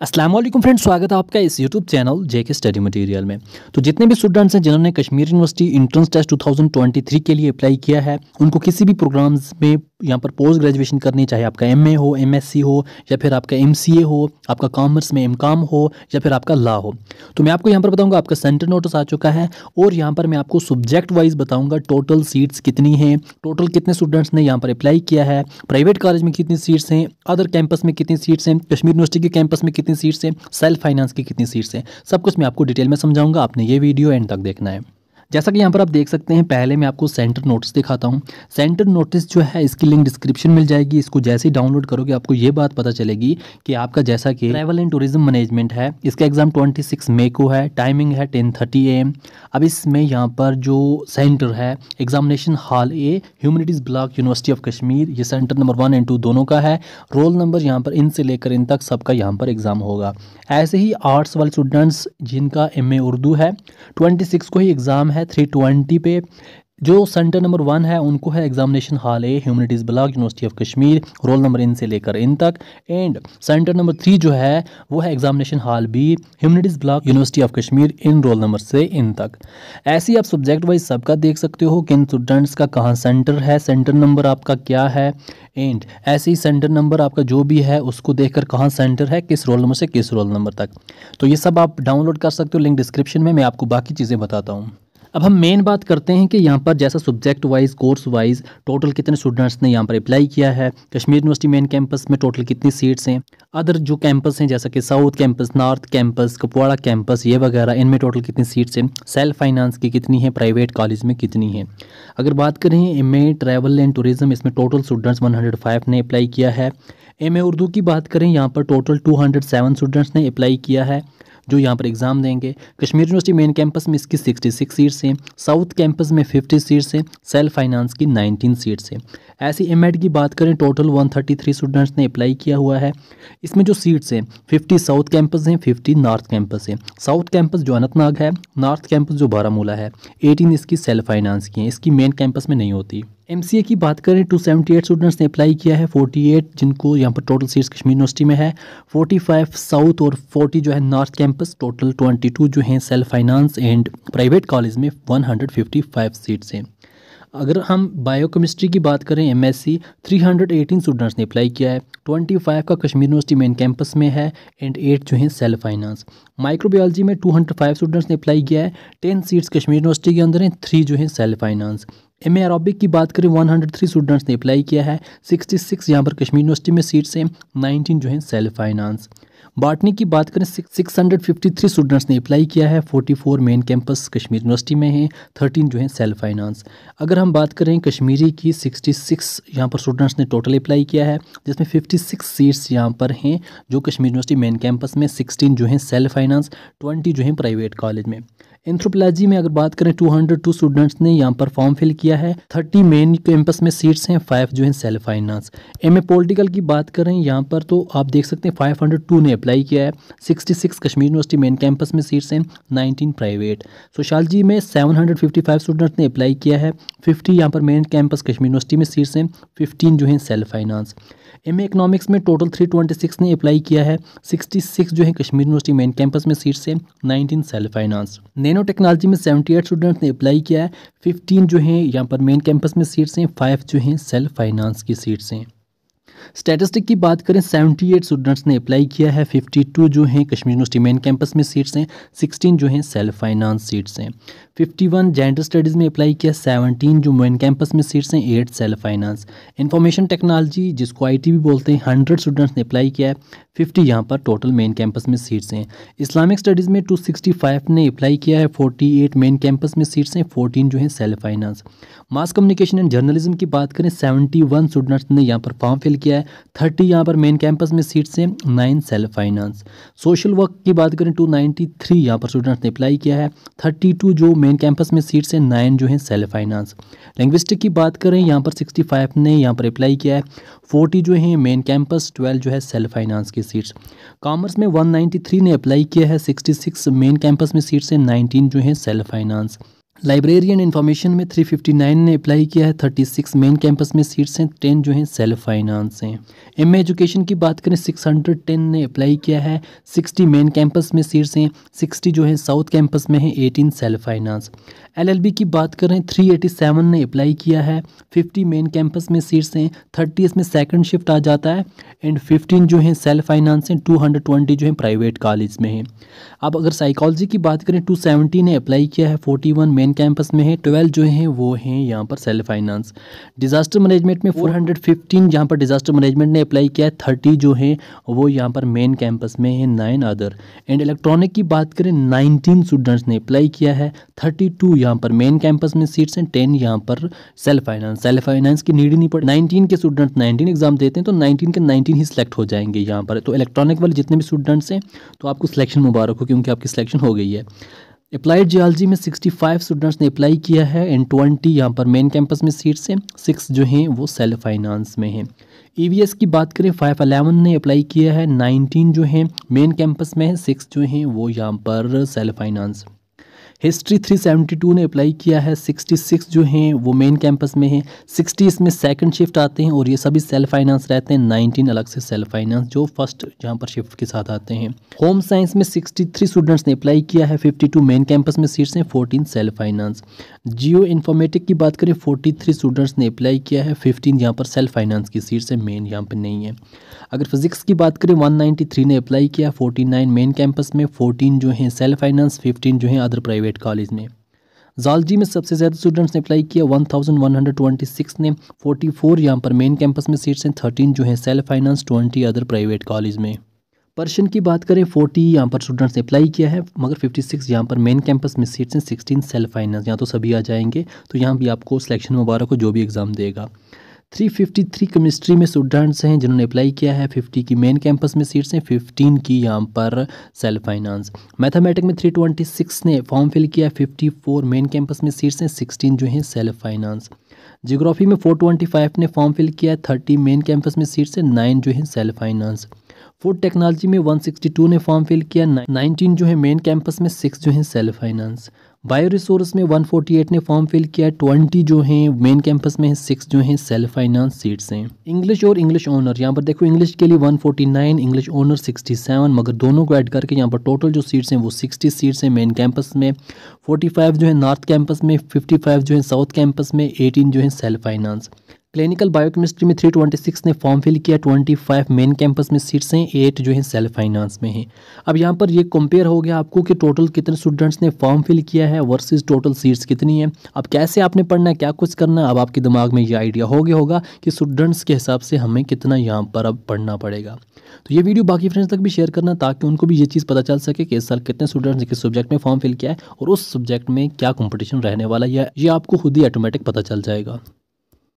Aslam friends स्वागत है आपका इस YouTube channel JK study material में तो जितने भी स्टूडेंट्स हैं जिन्होंने कश्मीर यूनिवर्सिटी इंट्रेंस टेस्ट 2023 के लिए अप्लाई किया है उनको किसी भी प्रोग्राम्स में यहाँ पर पोस्ट ग्रेजुएशन करनी चाहिए आपका एमए हो एमएससी हो या फिर आपका एमसीए हो आपका कॉमर्स में एमकॉम हो या फिर आपका ला हो तो मैं आपको यहाँ पर बताऊँगा आपका सेंटर नोटिस आ चुका है और यहाँ पर मैं आपको सब्जेक्ट वाइज बताऊँगा टोटल सीट्स कितनी हैं टोटल कितने स्टूडेंट्स ने यहाँ पर अप्लाई किया है प्राइवेट कॉलेज में कितनी सीट्स हैं अदर कैंपस में कितनी सीट्स हैं कश्मीर यूनिवर्सिटी के कैंपस में कितनी कितनी सीट्स हैं सेल्फ फाइनेंस की कितनी सीट्स हैं सब कुछ मैं आपको डिटेल में समझाऊंगा आपने ये वीडियो एंड तक देखना है जैसा कि यहाँ पर आप देख सकते हैं पहले मैं आपको सेंटर नोटिस दिखाता हूँ सेंटर नोटिस जो है इसकी लिंक डिस्क्रिप्शन मिल जाएगी इसको जैसे ही डाउनलोड करोगे आपको ये बात पता चलेगी कि आपका जैसा कि ट्रैवल एंड टूरिज्म मैनेजमेंट है इसका एग्ज़ाम ट्वेंटी सिक्स मे को है टाइमिंग है टेन थर्टी ए एम अब इसमें यहाँ पर जो सेंटर है examination hall A humanities block university of Kashmir ये center number one and two दोनों का है रोल नंबर यहाँ पर इन से लेकर इन तक सबका यहाँ पर एग्ज़ाम होगा ऐसे ही आर्ट्स वाले स्टूडेंट्स जिनका एम उर्दू है ट्वेंटी को ही एग्ज़ाम है है थ्री ट्वेंटी पे जो सेंटर नंबर वन है उनको है examination hall A humanities block university of Kashmir roll number इन से लेकर इन तक एंड सेंटर नंबर थ्री जो है वो है examination hall B humanities block university of Kashmir इन रोल नंबर से इन तक ऐसे आप सब्जेक्ट वाइज सबका देख सकते हो कि इन स्टूडेंट्स का कहाँ सेंटर है सेंटर नंबर आपका क्या है एंड ऐसे ही सेंटर नंबर आपका जो भी है उसको देख कर कहाँ सेंटर है किस रोल नंबर से किस रोल नंबर तक तो ये सब आप डाउनलोड कर सकते हो लिंक डिस्क्रिप्शन में मैं आपको बाकी चीज़ें बताता हूँ अब हम मेन बात करते हैं कि यहाँ पर जैसा subject wise course wise total कितने स्टूडेंट्स ने यहाँ पर अप्लाई किया है कश्मीर यूनिवर्सिटी मेन कैंपस में टोटल कितनी सीट्स हैं अदर जो कैंपस हैं जैसा कि south campus north campus Kupwara campus ये वगैरह इनमें टोटल कितनी सीट्स हैं सेल्फ फाइनेंस की कितनी है प्राइवेट कॉलेज में कितनी है अगर बात करें M A travel and tourism इसमें टोटल स्टूडेंट्स फाइव ने अप्लाई किया है एम ए उर्दू की बात करें यहाँ पर टोटल सेवन स्टूडेंट्स ने अप्लाई किया है जो यहाँ पर एग्ज़ाम देंगे कश्मीर यूनिवर्सिटी मेन कैंपस में इसकी 66 सीट्स हैं साउथ कैंपस में 50 सीट्स हैं सेल्फ फाइनेंस की 19 सीट्स हैं ऐसी एम की बात करें टोटल 133 स्टूडेंट्स ने अप्लाई किया हुआ है इसमें जो सीट्स हैं फिफ्टी साउथ कैंपस हैं फिफ्टी नॉर्थ कैंपस हैं साउथ कैंपस जो अनंतनाग है नॉर्थ कैंपस जो बारामूला है एटीन इसकी सेल्फ फाइनेंस की है इसकी मेन कैंपस में नहीं होती एम की बात करें टू सेवेंटी एट स्टूडेंट्स ने अप्लाई किया है फोर्टी एट जिनको यहाँ पर टोटल सीट्स कश्मीर यूनिवर्सिटी में है 45 फाइव साउथ और 40 जो है north campus total twenty two जो हैं self finance and private college में one hundred fifty five seats हैं अगर हम बायोकेमिस्ट्री की बात करें M S C three hundred eighteen students ने अप्लाई किया है ट्वेंटी फाइव का कश्मीर यूनिवर्सिटी मेन कैंपस में है एंड एट जो है सेल्फ फाइनेंस माइक्रोबायोलॉजी में टू हंड्रेड फाइव स्टूडेंट्स ने अप्लाई किया है टेन सीट्स कश्मीर यूनिवर्सिटी के अंदर हैं थ्री जो हैं self finance M A Arabic की बात करें 103 स्टूडेंट्स ने अप्लाई किया है 66 सिक्स यहाँ पर कश्मीर यूनिवर्सिटी में सीट्स हैं 19 जो हैं सेल्फ फाइनेंस बाटनी की बात करें 653 स्टूडेंट्स ने अप्लाई किया है 44 मेन कैंपस कश्मीर यूनिवर्सिटी में हैं 13 जो हैं सेल्फ फाइनेंस अगर हम बात करें कश्मीरी की 66 सिक्स यहाँ पर स्टूडेंट्स ने टोटल अप्लाई किया है जिसमें 56 सीट्स यहाँ पर हैं जो कश्मीर यूनिवर्सिटी मेन कैंपस में सिक्सटीन जो हैं सेल्फ फाइनेंस ट्वेंटी जो हैं प्राइवेट कॉलेज में एंथ्रोपोलॉजी में अगर बात करें 202 स्टूडेंट्स ने यहाँ पर फॉर्म फिल किया है 30 मेन कैंपस में सीट्स हैं फाइव जो हैं self finance M A political की बात करें यहाँ पर तो आप देख सकते हैं 502 ने अप्लाई किया है 66 कश्मीर यूनिवर्सिटी मेन कैंपस में सीट्स हैं 19 प्राइवेट सोशालजी में 755 स्टूडेंट्स ने अप्लाई किया है 50 यहाँ पर मेन कैंपस कश्मीर यूनिवर्सिटी में सीट्स हैं फिफ्टीन जो हैं सेल्फ फाइनेंस एम इकोनॉमिक्स में टोटल 326 ने अप्लाई किया है 66 जो है कश्मीर यूनिवर्सिटी मेन कैंपस में सीट्स हैं 19 सेल्फ फाइनेंस नैनो टेक्नोलॉजी में 78 स्टूडेंट्स ने अप्लाई किया है 15 जो हैं यहाँ पर मेन कैंपस में सीट्स हैं 5 जो हैं सेल्फ फाइनेंस की सीट्स हैं स्टेटिस्टिक की बात करें 78 स्टूडेंट्स ने अप्लाई किया है 52 जो हैं कश्मीर यूनिवर्सिटी मेन कैंपस में सीट्स हैं 16 जो हैं सेल्फ फाइनेंस सीट्स हैं 51 जेंडर स्टडीज़ में अप्लाई किया 17 जो मेन कैंपस में सीट्स हैं eight self finance information technology जिसको आई भी बोलते हैं हंड्रेड स्टूडेंट्स ने अप्लाई किया है फिफ्टी यहाँ पर टोटल मेन कैंपस में सीट्स हैं इस्लामिक स्टडीज़ में 265 ने अप्लाई किया है 48 मेन कैंपस में सीट्स हैं फोर्टीन जो हैं self finance mass communication and journalism की बात करें सेवेंटी स्टूडेंट्स ने यहाँ पर फॉर्म फिल किया किया है थर्टी यहाँ पर मेन कैंपस में सीट्स हैं nine self finance social work की बात करें टू नाइन्टी थ्री यहाँ पर स्टूडेंट्स ने अप्लाई किया है थर्टी टू जो मेन कैंपस में सीट्स हैं नाइन जो हैं सेल्फ फाइनेंस लैंग्विस्टिक की बात करें यहाँ पर सिक्सटी फाइव ने यहाँ पर अप्लाई किया है फोर्टी जो है मेन कैंपस ट्वेल्व जो है सेल्फ फाइनेंस की सीट्स कॉमर्स में वन नाइन्टी थ्री ने अप्लाई किया है सिक्सटी सिक्स मेन कैंपस में सीट्स हैं नाइनटीन जो हैं सेल्फ फाइनेंस लाइब्रेरियन इन्फॉर्मेशन में 359 ने अप्लाई किया है 36 मेन कैंपस में सीट्स हैं 10 जो हैं सेल्फ फाइनेंस हैं एम एजुकेशन की बात करें 610 ने अप्लाई किया है 60 मेन कैंपस में सीट्स हैं 60 जो हैं साउथ कैंपस में हैं 18 सेल्फ फाइनेंस एलएलबी की बात करें 387 ने अप्लाई किया है 50 मेन कैंपस में सीट्स हैं थर्टी इसमें सेकंड शिफ्ट आ जाता है एंड फिफ्टीन जो हैं सेल्फ फाइनेंस हैं ट्वेंटी जो हैं प्राइवेट कॉलेज में हैं अब अगर साइकोलॉजी की बात करें सेवेंटी ने अप्लाई किया है वन मेन मेन कैंपस में है ट्वेल्व जो हैं वो हैं यहाँ पर सेल्फ फाइनेंस डिज़ास्टर मैनेजमेंट में फोर हंड्रेड फिफ्टीन यहाँ पर डिज़ास्टर मैनेजमेंट ने अप्लाई किया है थर्टी जो हैं वो यहाँ पर मेन कैंपस में है नाइन अदर एंड इलेक्ट्रॉनिक की बात करें नाइनटीन स्टूडेंट्स ने अप्लाई किया है थर्टी टू यहाँ पर मेन कैंपस में सीट्स हैं टेन यहाँ पर सेल्फ फाइनेंस सेल्फ फाइनेंस की नीड नहीं पड़ नाइनटीन के स्टूडेंट्स नाइनटीन एग्जाम देते हैं तो नाइनटीन के नाइनटीन ही सिलेक्ट हो जाएंगे यहाँ पर तो इलेक्ट्रॉनिक वाले जितने भी स्टूडेंट्स हैं तो आपको सिलेक्शन मुबारक हो क्योंकि आपकी सिलेक्शन हो गई है अप्लाइड जियालॉजी में 65 स्टूडेंट्स ने अप्लाई किया है एंड 20 यहाँ पर मेन कैंपस में सीट्स हैं सिक्स जो हैं वो सेल्फ फाइनेंस में हैं ईवीएस e की बात करें फाइव अलेवन ने अप्लाई किया है 19 जो हैं मेन कैंपस में है सिक्स जो हैं वो यहाँ पर सेल्फ फाइनेंस हिस्ट्री 372 ने अप्लाई किया है 66 जो हैं वो मेन कैंपस में हैं 60 इसमें सेकंड शिफ्ट आते हैं और ये सभी सेल्फ फाइनेंस रहते हैं 19 अलग से सेल्फ फाइनेंस जो फर्स्ट यहाँ पर शिफ्ट के साथ आते हैं होम साइंस में 63 स्टूडेंट्स ने अप्लाई किया है 52 मेन कैंपस में सीट्स हैं fourteen self finance geo informatic की बात करें थ्री स्टूडेंट्स ने अप्लाई किया है फ़िफ्टीन यहाँ पर सेल्फ फाइनेंस की सीट्स हैं मेन यहाँ पर नहीं है अगर फिजिक्स की बात करें थ्री ने अप्लाई किया नाइन मेन कैंपस में फोर्टीन जो हैं सेल्फ फाइनेंस फिफ्टीन जो हैं अदर प्राइवेट प्राइवेट कॉलेज में जालजी में सबसे ज़्यादा स्टूडेंट्स ने अप्लाई किया 1126 ने 44 फोर यहाँ पर मेन कैंपस में सीट्स हैं 13 जो हैं self finance 20 other private college में पर्शन की बात करें 40 यहाँ पर स्टूडेंट्स ने अप्लाई किया है मगर 56 सिक्स यहाँ पर मेन कैंपस में सीट्स हैं 16 सेल्फ फाइनेंस यहाँ तो सभी आ जाएंगे तो यहाँ भी आपको सिलेक्शन मुबारक हो जो भी एग्ज़ाम देगा 353 केमिस्ट्री में स्टूडेंट्स हैं जिन्होंने अप्लाई किया है 50 की मेन कैंपस में सीट्स हैं 15 की यहाँ पर सेल्फ फाइनेंस मैथमेटिक में 326 ने फॉर्म फिल किया 54 मेन कैंपस में सीट्स हैं 16 जो हैं सेल्फ फाइनेंस जियोग्राफी में 425 ने फॉर्म फिल किया है 30 मेन कैंपस में सीट्स हैं नाइन जो हैं सेल्फ फाइनेंस फूड टेक्नोलॉजी में 162 ने फॉर्म फिल किया 19 जो है मेन कैंपस में सिक्स जो है सेल्फ फाइनेंस बायो रिसोर्स में 148 ने फॉर्म फिल किया 20 जो हैं मेन कैंपस में है सिक्स जो हैं सेल्फ फाइनेंस सीट्स हैं इंग्लिश और इंग्लिश ऑनर यहाँ पर देखो इंग्लिश के लिए 149 इंग्लिश ऑनर 67 मगर दोनों को ऐड करके यहाँ पर टोटल जो सीट्स हैं वो 60 सीट्स हैं मेन कैंपस में 45 जो है नॉर्थ कैंपस में 55 जो है साउथ कैंपस में 18 जो है सेल्फ फाइनेंस क्लिनिकल बायोकेमिस्ट्री में 326 ने फॉर्म फिल किया 25 मेन कैंपस में सीट्स हैं एट जो हैं सेल्फ फाइनेंस में हैं अब यहाँ पर ये कंपेयर हो गया आपको कि टोटल कितने स्टूडेंट्स ने फॉर्म फिल किया है वर्सेस टोटल सीट्स कितनी है अब कैसे आपने पढ़ना है क्या कुछ करना है अब आपके दिमाग में ये आइडिया हो गया होगा कि स्टूडेंट्स के हिसाब से हमें कितना यहाँ पर अब पढ़ना पड़ेगा तो ये वीडियो बाकी फ्रेंड्स तक भी शेयर करना ताकि उनको भी ये चीज़ पता चल सके कि इस साल कितने स्टूडेंट्स ने किस सब्जेक्ट में फॉर्म फिल किया है और उस सब्जेक्ट में क्या कॉम्पिटिशन रहने वाला है ये आपको खुद ही ऑटोमेटिक पता चल जाएगा